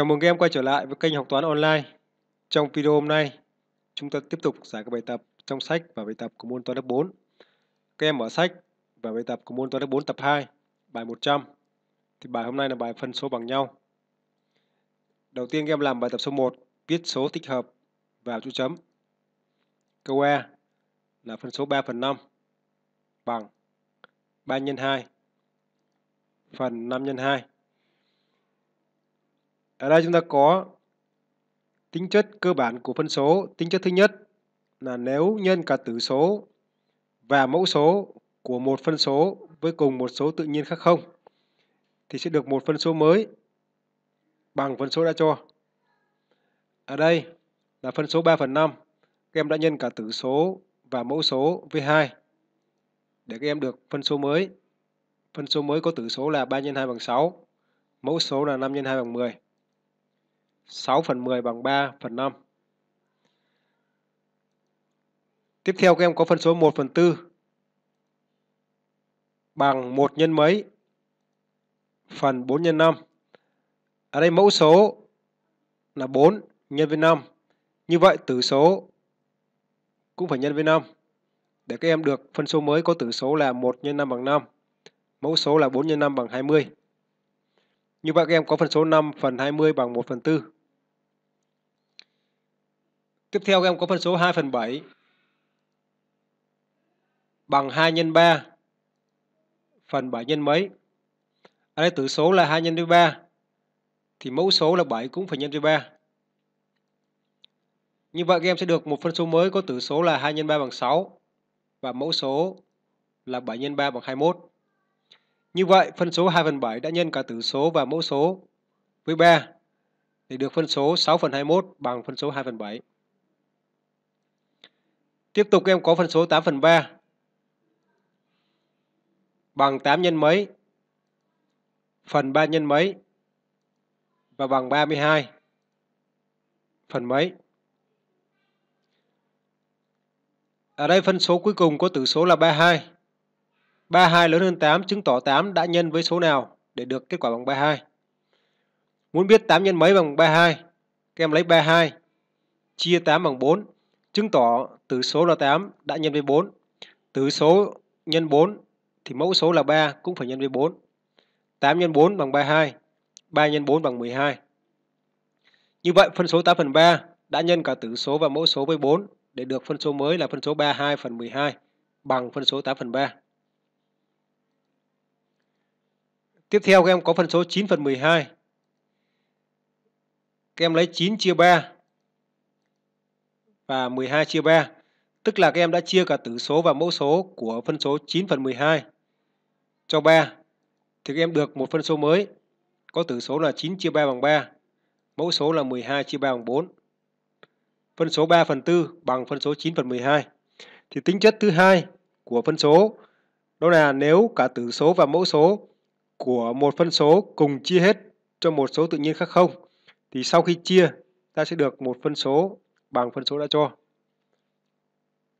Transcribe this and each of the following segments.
Chào mừng các em quay trở lại với kênh học toán online. Trong video hôm nay, chúng ta tiếp tục giải các bài tập trong sách và bài tập của môn toán lớp 4. Các em mở sách và bài tập của môn toán lớp 4 tập 2, bài 100. Thì bài hôm nay là bài phân số bằng nhau. Đầu tiên các em làm bài tập số 1, viết số thích hợp vào chỗ chấm. Câu E là phân số 3 phần 5 bằng 3 x 2 phần 5 x 2 ở đây chúng ta có tính chất cơ bản của phân số tính chất thứ nhất là nếu nhân cả tử số và mẫu số của một phân số với cùng một số tự nhiên khác không thì sẽ được một phân số mới bằng phân số đã cho. Ở đây là phân số 3 phần 5. Các em đã nhân cả tử số và mẫu số với 2 để các em được phân số mới. Phân số mới có tử số là 3 x 2 bằng 6, mẫu số là 5 x 2 bằng 10. 6 phần 10 bằng 3 phần 5. Tiếp theo các em có phân số 1 phần 4 bằng 1 nhân mấy phần 4 nhân 5. Ở đây mẫu số là 4 nhân với 5. Như vậy tử số cũng phải nhân với 5. Để các em được phân số mới có tử số là 1 nhân 5 bằng 5. Mẫu số là 4 nhân 5 bằng 20. Như vậy các em có phân số 5 phần 20 bằng 1 phần 4. Tiếp theo em có phân số 2 phần 7 bằng 2 nhân 3 phần 7 nhân mấy. Ở đây tử số là 2 nhân với 3 thì mẫu số là 7 cũng phải nhân với 3. Như vậy em sẽ được một phân số mới có tử số là 2 nhân 3 bằng 6 và mẫu số là 7 nhân 3 bằng 21. Như vậy phân số 2 phần 7 đã nhân cả tử số và mẫu số với 3 để được phân số 6 phần 21 bằng phân số 2 phần 7. Tiếp tục em có phân số 8 phần 3 bằng 8 nhân mấy phần 3 nhân mấy và bằng 32 phần mấy. Ở đây phân số cuối cùng có tử số là 32. 32 lớn hơn 8 chứng tỏ 8 đã nhân với số nào để được kết quả bằng 32. Muốn biết 8 nhân mấy bằng 32, các em lấy 32 chia 8 bằng 4 chứng tỏ tử số là 8 đã nhân với 4. Tử số nhân 4 thì mẫu số là 3 cũng phải nhân với 4. 8 nhân 4 bằng 32, 3 nhân 4 bằng 12. Như vậy phân số 8 phần 3 đã nhân cả tử số và mẫu số với 4 để được phân số mới là phân số 32 phần 12 bằng phân số 8 phần 3. Tiếp theo các em có phân số 9 phần 12. Các em lấy 9 chia 3 và 12 chia 3, tức là các em đã chia cả tử số và mẫu số của phân số 9 phần 12 cho 3, thì các em được một phân số mới có tử số là 9 chia 3 bằng 3, mẫu số là 12 chia 3 bằng 4. Phân số 3 phần 4 bằng phân số 9 phần 12. Thì tính chất thứ hai của phân số đó là nếu cả tử số và mẫu số của một phân số cùng chia hết cho một số tự nhiên khác không thì sau khi chia ta sẽ được một phân số bằng phân số đã cho.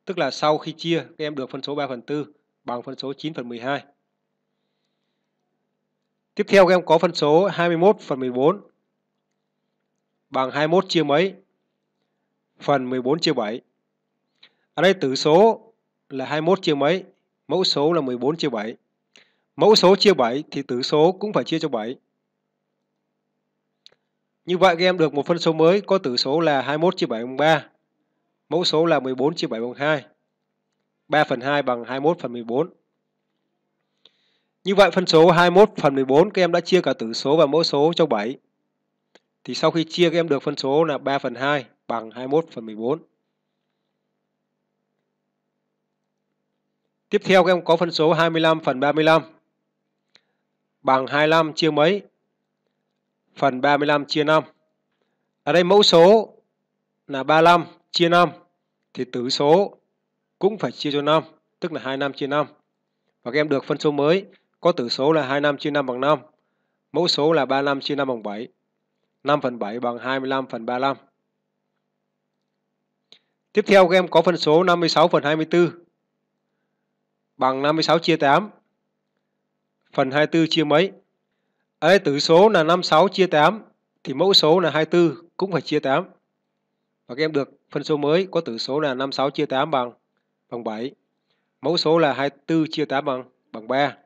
Tức là sau khi chia, các em được phân số 3 phần 4 bằng phân số 9 phần 12. Tiếp theo các em có phân số 21 phần 14 bằng 21 chia mấy? Phần 14 chia 7. Ở đây tử số là 21 chia mấy? Mẫu số là 14 chia 7. Mẫu số chia 7 thì tử số cũng phải chia cho 7. Như vậy các em được một phân số mới có tử số là 21 chia 7 bằng 3. Mẫu số là 14 chia 7 bằng 2. 3 phần 2 bằng 21 phần 14. Như vậy phân số 21 phần 14 các em đã chia cả tử số và mẫu số cho 7. Thì sau khi chia các em được phân số là 3 phần 2 bằng 21 phần 14. Tiếp theo các em có phân số 25 phần 35 bằng 25 chia mấy? phần 35 chia 5. Ở đây mẫu số là 35 chia 5 thì tử số cũng phải chia cho 5, tức là 25 chia 5. Và các em được phân số mới có tử số là 25 chia 5 bằng 5, mẫu số là 35 chia 5 bằng 7. 5 phần 7 bằng 25 phần 35. Tiếp theo các em có phân số 56 phần 24 bằng 56 chia 8 phần 24 chia mấy? Ở đây tử số là 56 chia 8 thì mẫu số là 24 cũng phải chia 8. Và các em được phân số mới có tử số là 56 chia 8 bằng bằng 7. Mẫu số là 24 chia 8 bằng bằng 3.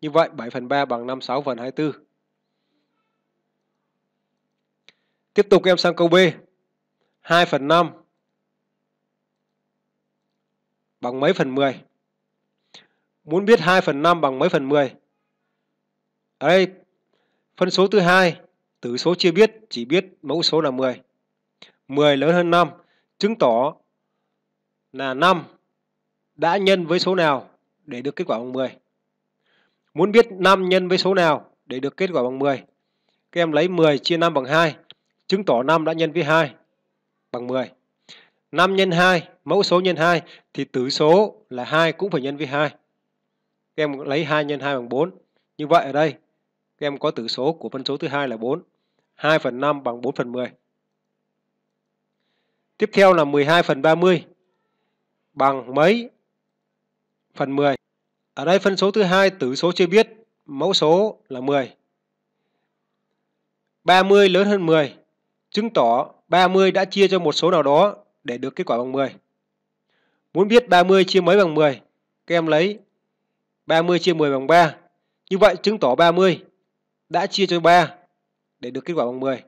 Như vậy 7 phần 3 bằng 56 phần 24. Tiếp tục em sang câu B. 2 phần 5 bằng mấy phần 10? Muốn biết 2 phần 5 bằng mấy phần 10? Ở đây Phân số thứ hai, tử số chưa biết chỉ biết mẫu số là 10. 10 lớn hơn 5 chứng tỏ là 5 đã nhân với số nào để được kết quả bằng 10. Muốn biết 5 nhân với số nào để được kết quả bằng 10, các em lấy 10 chia 5 bằng 2, chứng tỏ 5 đã nhân với 2 bằng 10. 5 nhân 2, mẫu số nhân 2 thì tử số là 2 cũng phải nhân với 2. Các em lấy 2 nhân 2 bằng 4. Như vậy ở đây các em có tử số của phân số thứ hai là 4. 2 phần 5 bằng 4 phần 10. Tiếp theo là 12 phần 30 bằng mấy phần 10. Ở đây phân số thứ hai tử số chưa biết, mẫu số là 10. 30 lớn hơn 10, chứng tỏ 30 đã chia cho một số nào đó để được kết quả bằng 10. Muốn biết 30 chia mấy bằng 10, các em lấy 30 chia 10 bằng 3. Như vậy chứng tỏ 30 đã chia cho 3 để được kết quả bằng 10.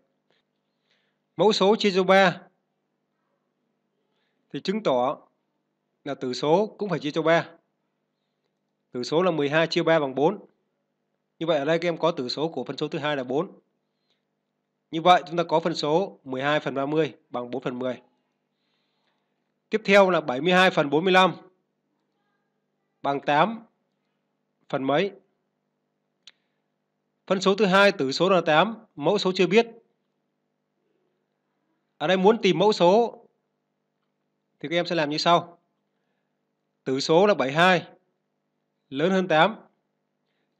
Mẫu số chia cho 3 thì chứng tỏ là tử số cũng phải chia cho 3. Tử số là 12 chia 3 bằng 4. Như vậy ở đây các em có tử số của phân số thứ hai là 4. Như vậy chúng ta có phân số 12 phần 30 bằng 4 phần 10. Tiếp theo là 72 phần 45 bằng 8 phần mấy Phân số thứ hai tử số là 8, mẫu số chưa biết. Ở đây muốn tìm mẫu số thì các em sẽ làm như sau. Tử số là 72 lớn hơn 8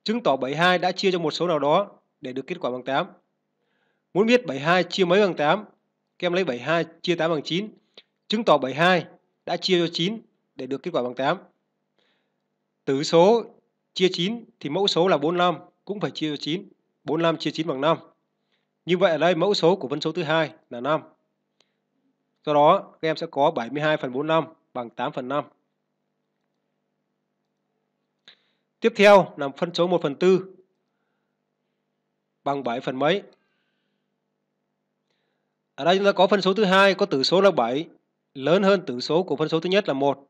chứng tỏ 72 đã chia cho một số nào đó để được kết quả bằng 8. Muốn biết 72 chia mấy bằng 8, các em lấy 72 chia 8 bằng 9, chứng tỏ 72 đã chia cho 9 để được kết quả bằng 8. Tử số chia 9 thì mẫu số là 45 cũng phải chia cho 9. 45 chia 9 bằng 5. Như vậy ở đây mẫu số của phân số thứ hai là 5. Do đó các em sẽ có 72 phần 45 bằng 8 phần 5. Tiếp theo là phân số 1 phần 4 bằng 7 phần mấy. Ở đây chúng ta có phân số thứ hai có tử số là 7 lớn hơn tử số của phân số thứ nhất là 1.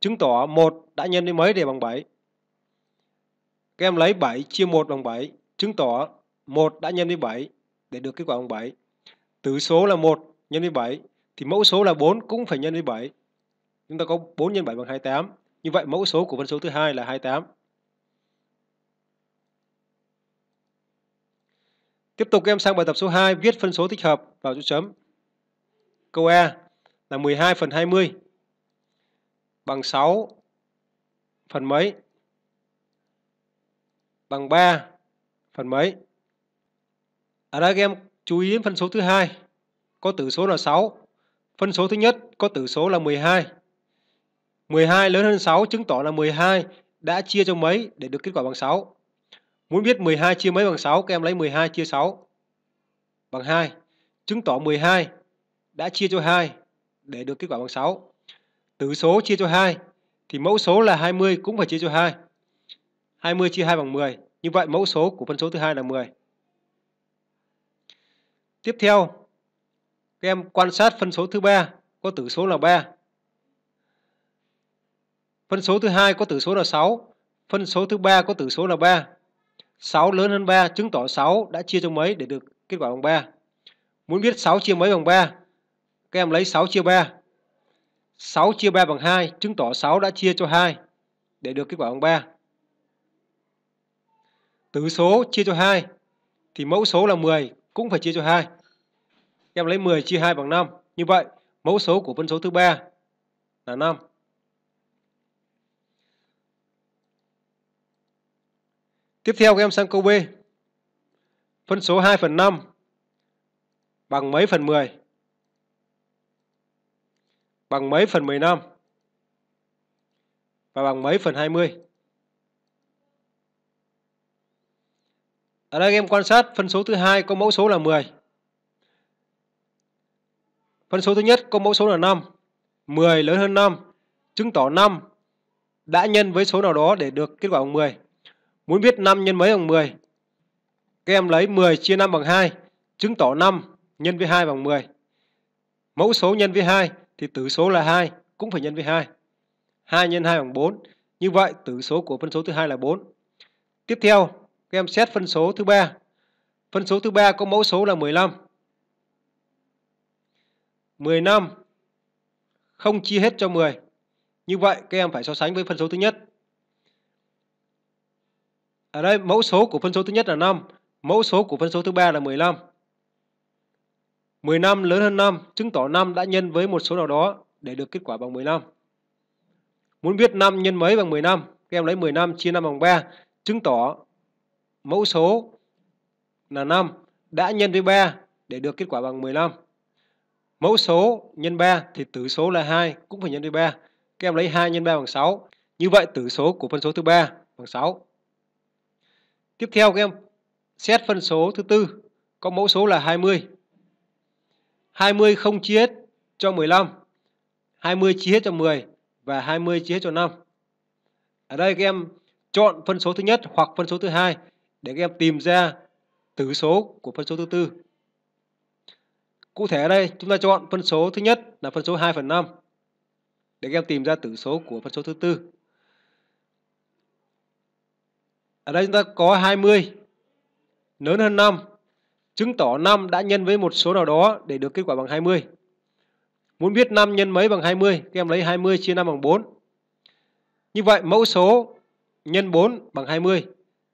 Chứng tỏ 1 đã nhân với mấy để bằng 7. Các em lấy 7 chia 1 bằng 7, chứng tỏ 1 đã nhân với 7 để được kết quả bằng 7. Tử số là 1 nhân với 7 thì mẫu số là 4 cũng phải nhân với 7. Chúng ta có 4 nhân 7 bằng 28. Như vậy mẫu số của phân số thứ hai là 28. Tiếp tục các em sang bài tập số 2 viết phân số thích hợp vào chỗ chấm. Câu E là 12 phần 20 bằng 6 phần mấy bằng 3 phần mấy. Ở à, đây các em chú ý đến phân số thứ hai có tử số là 6. Phân số thứ nhất có tử số là 12. 12 lớn hơn 6 chứng tỏ là 12 đã chia cho mấy để được kết quả bằng 6. Muốn biết 12 chia mấy bằng 6, các em lấy 12 chia 6 bằng 2, chứng tỏ 12 đã chia cho 2 để được kết quả bằng 6. Tử số chia cho 2 thì mẫu số là 20 cũng phải chia cho 2. 20 chia 2 bằng 10. Như vậy mẫu số của phân số thứ hai là 10. Tiếp theo, các em quan sát phân số thứ ba có tử số là 3. Phân số thứ hai có tử số là 6, phân số thứ ba có tử số là 3. 6 lớn hơn 3 chứng tỏ 6 đã chia cho mấy để được kết quả bằng 3. Muốn biết 6 chia mấy bằng 3, các em lấy 6 chia 3. 6 chia 3 bằng 2 chứng tỏ 6 đã chia cho 2 để được kết quả bằng 3 tử số chia cho 2 thì mẫu số là 10 cũng phải chia cho 2. Em lấy 10 chia 2 bằng 5. Như vậy, mẫu số của phân số thứ ba là 5. Tiếp theo các em sang câu B. Phân số 2 phần 5 bằng mấy phần 10? Bằng mấy phần 15? Và bằng mấy phần 20? Ở đây em quan sát phân số thứ hai có mẫu số là 10. Phân số thứ nhất có mẫu số là 5. 10 lớn hơn 5 chứng tỏ 5 đã nhân với số nào đó để được kết quả bằng 10. Muốn biết 5 nhân mấy bằng 10? Các em lấy 10 chia 5 bằng 2, chứng tỏ 5 nhân với 2 bằng 10. Mẫu số nhân với 2 thì tử số là 2 cũng phải nhân với 2. 2 nhân 2 bằng 4. Như vậy tử số của phân số thứ hai là 4. Tiếp theo, các em xét phân số thứ ba. Phân số thứ ba có mẫu số là 15. 15 không chia hết cho 10. Như vậy các em phải so sánh với phân số thứ nhất. Ở đây mẫu số của phân số thứ nhất là 5, mẫu số của phân số thứ ba là 15. 15 lớn hơn 5 chứng tỏ 5 đã nhân với một số nào đó để được kết quả bằng 15. Muốn biết 5 nhân mấy bằng 15, các em lấy 15 chia 5 bằng 3 chứng tỏ mẫu số là 5 đã nhân với 3 để được kết quả bằng 15. Mẫu số nhân 3 thì tử số là 2 cũng phải nhân với 3. Các em lấy 2 nhân 3 bằng 6. Như vậy tử số của phân số thứ 3 bằng 6. Tiếp theo các em xét phân số thứ tư có mẫu số là 20. 20 không chia hết cho 15. 20 chia hết cho 10 và 20 chia hết cho 5. Ở đây các em chọn phân số thứ nhất hoặc phân số thứ hai để các em tìm ra tử số của phân số thứ tư. Cụ thể ở đây chúng ta chọn phân số thứ nhất là phân số 2 phần 5 để các em tìm ra tử số của phân số thứ tư. Ở đây chúng ta có 20 lớn hơn 5 chứng tỏ 5 đã nhân với một số nào đó để được kết quả bằng 20. Muốn biết 5 nhân mấy bằng 20, các em lấy 20 chia 5 bằng 4. Như vậy mẫu số nhân 4 bằng 20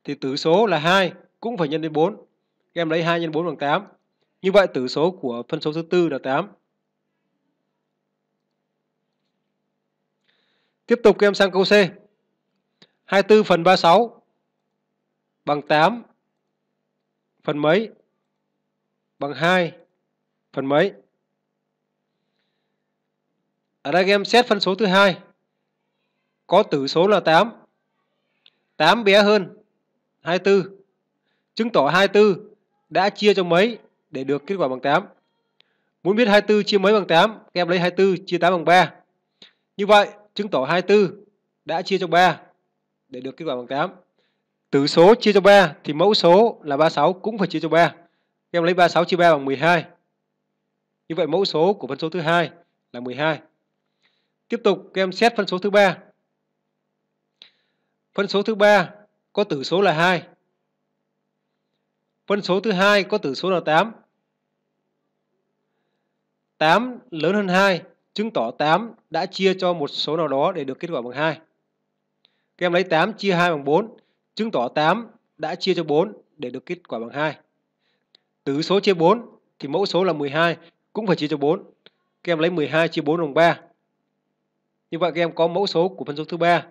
thì tử số là 2 cũng phải nhân đến 4. Các em lấy 2 nhân 4 bằng 8. Như vậy tử số của phân số thứ tư là 8. Tiếp tục các em sang câu C. 24 phần 36 bằng 8 phần mấy bằng 2 phần mấy. Ở đây các em xét phân số thứ hai có tử số là 8. 8 bé hơn 24. Chứng tỏ 24 đã chia cho mấy để được kết quả bằng 8. Muốn biết 24 chia mấy bằng 8, các em lấy 24 chia 8 bằng 3. Như vậy, chứng tỏ 24 đã chia cho 3 để được kết quả bằng 8. Tử số chia cho 3 thì mẫu số là 36 cũng phải chia cho 3. Các em lấy 36 chia 3 bằng 12. Như vậy mẫu số của phân số thứ hai là 12. Tiếp tục các em xét phân số thứ ba. Phân số thứ ba có tử số là 2. Phân số thứ hai có tử số là 8. 8 lớn hơn 2 chứng tỏ 8 đã chia cho một số nào đó để được kết quả bằng 2. Các em lấy 8 chia 2 bằng 4 chứng tỏ 8 đã chia cho 4 để được kết quả bằng 2. Tử số chia 4 thì mẫu số là 12 cũng phải chia cho 4. Các em lấy 12 chia 4 bằng 3. Như vậy các em có mẫu số của phân số thứ ba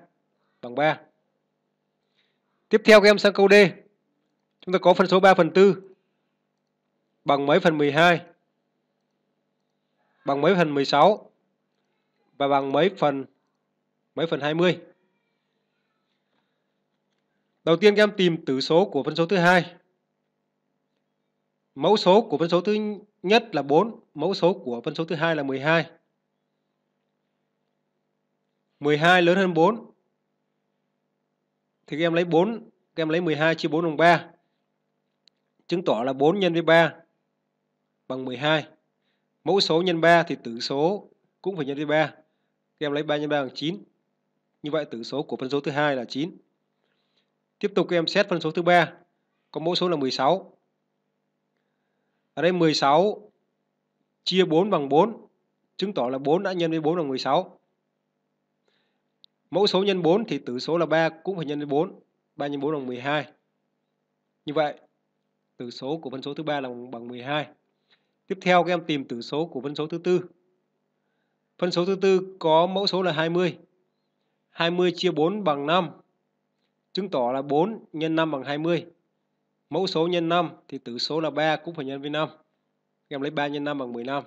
bằng 3. Tiếp theo các em sang câu D. Chúng ta có phân số 3 phần 4 bằng mấy phần 12 bằng mấy phần 16 và bằng mấy phần mấy phần 20. Đầu tiên các em tìm tử số của phân số thứ hai. Mẫu số của phân số thứ nhất là 4, mẫu số của phân số thứ hai là 12. 12 lớn hơn 4 thì các em lấy 4, các em lấy 12 chia 4 bằng 3. Chứng tỏ là 4 nhân với 3 bằng 12. Mẫu số nhân 3 thì tử số cũng phải nhân với 3. Các em lấy 3 nhân 3 bằng 9. Như vậy tử số của phân số thứ hai là 9. Tiếp tục các em xét phân số thứ ba có mẫu số là 16. Ở đây 16 chia 4 bằng 4, chứng tỏ là 4 đã nhân với 4 bằng 16. Mẫu số nhân 4 thì tử số là 3 cũng phải nhân với 4. 3 nhân 4 bằng 12. Như vậy, tử số của phân số thứ ba là bằng 12. Tiếp theo các em tìm tử số của phân số thứ tư. Phân số thứ tư có mẫu số là 20. 20 chia 4 bằng 5. Chứng tỏ là 4 nhân 5 bằng 20. Mẫu số nhân 5 thì tử số là 3 cũng phải nhân với 5. Các em lấy 3 nhân 5 bằng 15.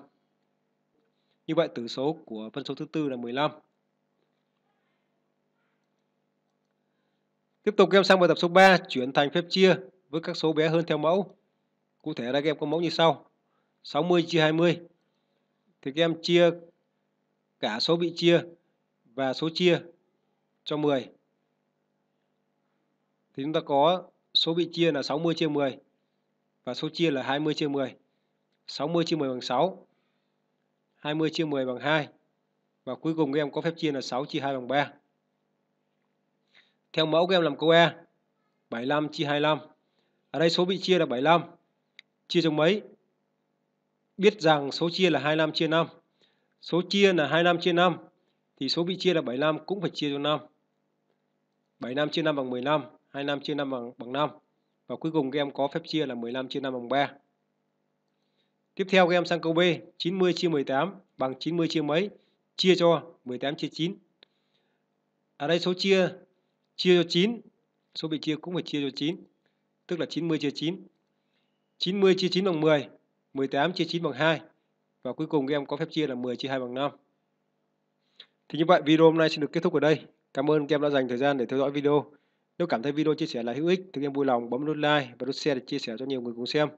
Như vậy tử số của phân số thứ tư là 15. Tiếp tục các em sang bài tập số 3 chuyển thành phép chia với các số bé hơn theo mẫu. Cụ thể là các em có mẫu như sau. 60 chia 20. Thì các em chia cả số bị chia và số chia cho 10. Thì chúng ta có số bị chia là 60 chia 10 và số chia là 20 chia 10. 60 chia 10 bằng 6. 20 chia 10 bằng 2. Và cuối cùng các em có phép chia là 6 chia 2 bằng 3 theo mẫu các em làm câu E 75 chia 25 ở đây số bị chia là 75 chia cho mấy biết rằng số chia là 25 chia 5 số chia là 25 chia 5 thì số bị chia là 75 cũng phải chia cho 5 75 chia 5 bằng 15 25 chia 5 bằng, bằng 5 và cuối cùng các em có phép chia là 15 chia 5 bằng 3 Tiếp theo các em sang câu B 90 chia 18 bằng 90 chia mấy chia cho 18 chia 9 ở đây số chia chia cho 9, số bị chia cũng phải chia cho 9, tức là 90 chia 9. 90 chia 9 bằng 10, 18 chia 9 bằng 2 và cuối cùng các em có phép chia là 10 chia 2 bằng 5. Thì như vậy video hôm nay sẽ được kết thúc ở đây. Cảm ơn các em đã dành thời gian để theo dõi video. Nếu cảm thấy video chia sẻ là hữu ích thì các em vui lòng bấm nút like và nút share để chia sẻ cho nhiều người cùng xem.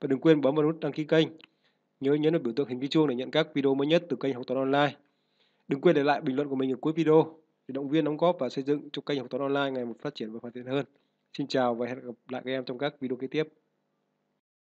Và đừng quên bấm vào nút đăng ký kênh. Nhớ nhấn vào biểu tượng hình vi chuông để nhận các video mới nhất từ kênh Học Toán Online. Đừng quên để lại bình luận của mình ở cuối video để động viên đóng góp và xây dựng cho kênh học toán online ngày một phát triển và hoàn thiện hơn. Xin chào và hẹn gặp lại các em trong các video kế tiếp.